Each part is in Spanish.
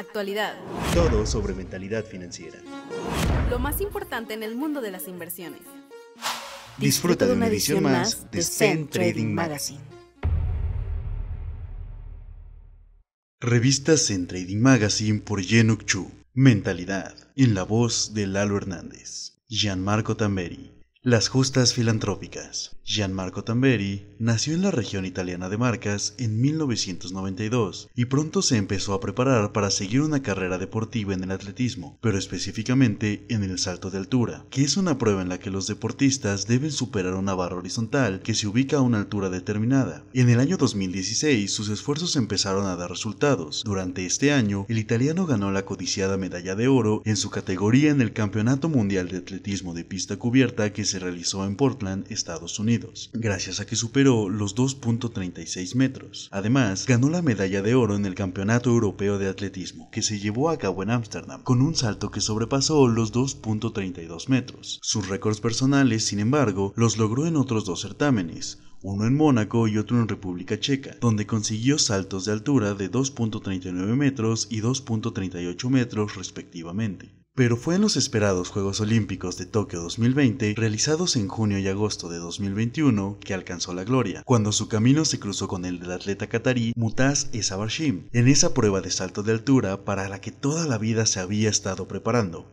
Actualidad. Todo sobre mentalidad financiera. Lo más importante en el mundo de las inversiones. Disfruta de una edición más de Zen Trading Magazine. Revista Zen Trading Magazine por Yenuk Chu. Mentalidad, en la voz de Lalo Hernández. Gianmarco Tamberi. Las justas filantrópicas. Gianmarco Tamberi nació en la región italiana de Marcas en 1992 y pronto se empezó a preparar para seguir una carrera deportiva en el atletismo, pero específicamente en el salto de altura, que es una prueba en la que los deportistas deben superar una barra horizontal que se ubica a una altura determinada. En el año 2016 sus esfuerzos empezaron a dar resultados. Durante este año, el italiano ganó la codiciada medalla de oro en su categoría en el Campeonato Mundial de Atletismo de Pista Cubierta que se realizó en Portland, Estados Unidos, gracias a que superó los 2.36 metros. Además, ganó la medalla de oro en el Campeonato Europeo de Atletismo, que se llevó a cabo en Ámsterdam, con un salto que sobrepasó los 2.32 metros. Sus récords personales, sin embargo, los logró en otros dos certámenes, uno en Mónaco y otro en República Checa, donde consiguió saltos de altura de 2.39 metros y 2.38 metros respectivamente. Pero fue en los esperados Juegos Olímpicos de Tokio 2020, realizados en junio y agosto de 2021, que alcanzó la gloria, cuando su camino se cruzó con el del atleta catarí Mutaz Esabarshim, en esa prueba de salto de altura para la que toda la vida se había estado preparando.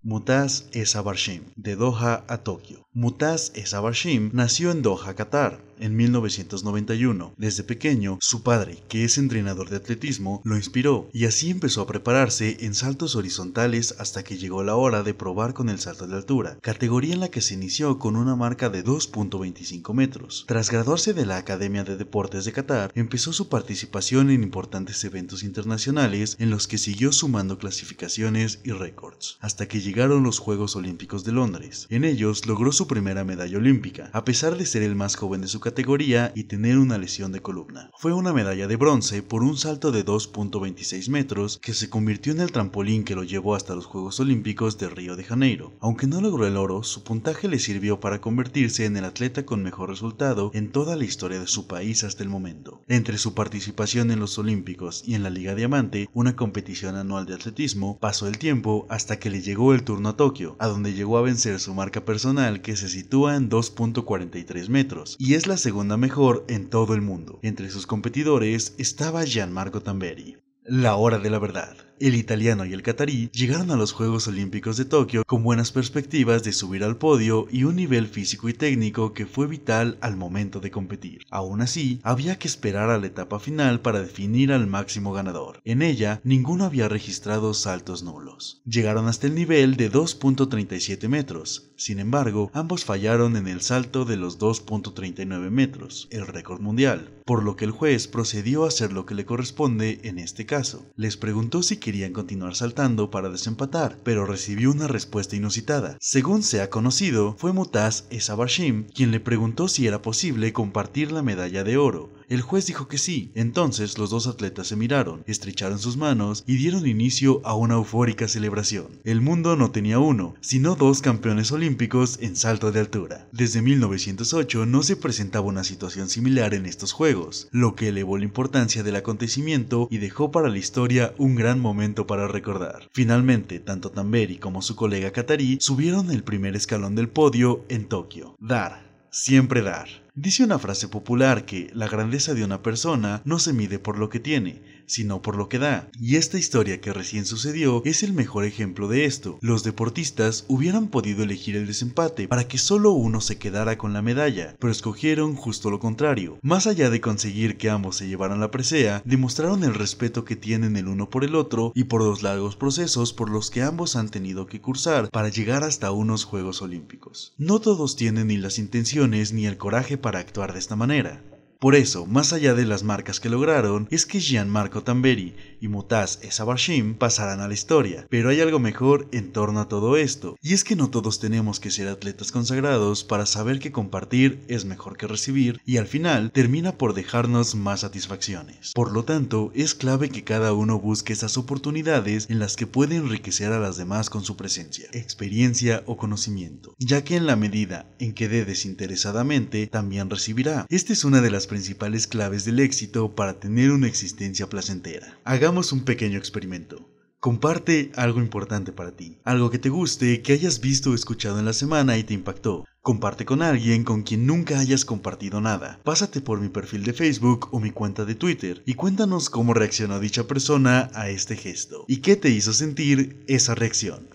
Mutaz Esabarshim, de Doha a Tokio. Mutaz Esabarshim nació en Doha, Qatar, en 1991. Desde pequeño, su padre, que es entrenador de atletismo, lo inspiró y así empezó a prepararse en saltos horizontales hasta que llegó la hora de probar con el salto de altura, categoría en la que se inició con una marca de 2.25 metros. Tras graduarse de la Academia de Deportes de Qatar, empezó su participación en importantes eventos internacionales en los que siguió sumando clasificaciones y récords, hasta que llegaron los Juegos Olímpicos de Londres. En ellos logró su primera medalla olímpica, a pesar de ser el más joven de su categoría y tener una lesión de columna. Fue una medalla de bronce por un salto de 2.26 metros que se convirtió en el trampolín que lo llevó hasta los Juegos Olímpicos de Río de Janeiro. Aunque no logró el oro, su puntaje le sirvió para convertirse en el atleta con mejor resultado en toda la historia de su país hasta el momento. Entre su participación en los Olímpicos y en la Liga Diamante, una competición anual de atletismo, pasó el tiempo hasta que le llegó el turno a Tokio, a donde llegó a vencer su marca personal que se sitúa en 2.43 metros, y es la segunda mejor en todo el mundo. Entre sus competidores estaba Gianmarco Tamberi. La hora de la verdad el italiano y el catarí llegaron a los Juegos Olímpicos de Tokio con buenas perspectivas de subir al podio y un nivel físico y técnico que fue vital al momento de competir. Aún así, había que esperar a la etapa final para definir al máximo ganador. En ella, ninguno había registrado saltos nulos. Llegaron hasta el nivel de 2.37 metros, sin embargo, ambos fallaron en el salto de los 2.39 metros, el récord mundial, por lo que el juez procedió a hacer lo que le corresponde en este caso. Les preguntó si querían querían continuar saltando para desempatar, pero recibió una respuesta inusitada. Según se ha conocido, fue Mutaz Esabashim quien le preguntó si era posible compartir la medalla de oro, el juez dijo que sí. Entonces los dos atletas se miraron, estrecharon sus manos y dieron inicio a una eufórica celebración. El mundo no tenía uno, sino dos campeones olímpicos en salto de altura. Desde 1908 no se presentaba una situación similar en estos Juegos, lo que elevó la importancia del acontecimiento y dejó para la historia un gran momento para recordar. Finalmente, tanto Tamberi como su colega Katari subieron el primer escalón del podio en Tokio. Dar, siempre dar. Dice una frase popular que la grandeza de una persona no se mide por lo que tiene, sino por lo que da. Y esta historia que recién sucedió es el mejor ejemplo de esto. Los deportistas hubieran podido elegir el desempate para que solo uno se quedara con la medalla, pero escogieron justo lo contrario. Más allá de conseguir que ambos se llevaran la presea, demostraron el respeto que tienen el uno por el otro y por los largos procesos por los que ambos han tenido que cursar para llegar hasta unos Juegos Olímpicos. No todos tienen ni las intenciones ni el coraje para actuar de esta manera. Por eso, más allá de las marcas que lograron, es que Gianmarco Tamberi y Mutaz Esabarshim pasarán a la historia, pero hay algo mejor en torno a todo esto, y es que no todos tenemos que ser atletas consagrados para saber que compartir es mejor que recibir y al final termina por dejarnos más satisfacciones. Por lo tanto, es clave que cada uno busque esas oportunidades en las que puede enriquecer a las demás con su presencia, experiencia o conocimiento, ya que en la medida en que dé desinteresadamente, también recibirá. Esta es una de las principales claves del éxito para tener una existencia placentera. Hagamos un pequeño experimento. Comparte algo importante para ti, algo que te guste, que hayas visto o escuchado en la semana y te impactó. Comparte con alguien con quien nunca hayas compartido nada. Pásate por mi perfil de Facebook o mi cuenta de Twitter y cuéntanos cómo reaccionó dicha persona a este gesto y qué te hizo sentir esa reacción.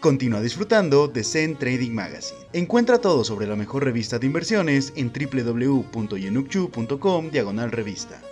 Continúa disfrutando de Zen Trading Magazine. Encuentra todo sobre la mejor revista de inversiones en www.yenukchu.com diagonal revista.